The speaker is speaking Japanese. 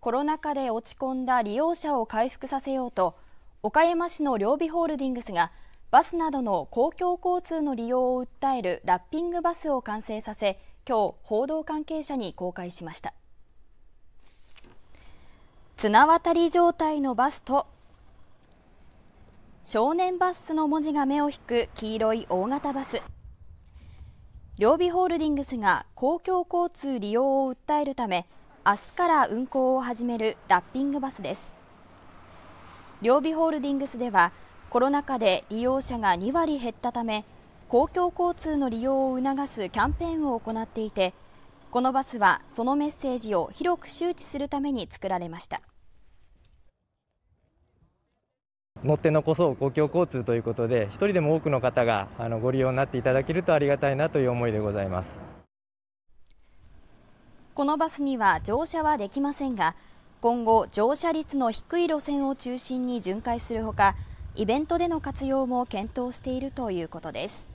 コロナ禍で落ち込んだ利用者を回復させようと岡山市の両備ホールディングスがバスなどの公共交通の利用を訴えるラッピングバスを完成させ今日報道関係者に公開しました綱渡り状態のバスと少年バスの文字が目を引く黄色い大型バス両備ホールディングスが公共交通利用を訴えるため明日から運行を始めるラッピングバスです両備ホールディングスではコロナ禍で利用者が2割減ったため公共交通の利用を促すキャンペーンを行っていてこのバスはそのメッセージを広く周知するために作られました乗って残そう公共交通ということで一人でも多くの方があのご利用になっていただけるとありがたいなという思いでございます。このバスには乗車はできませんが今後、乗車率の低い路線を中心に巡回するほかイベントでの活用も検討しているということです。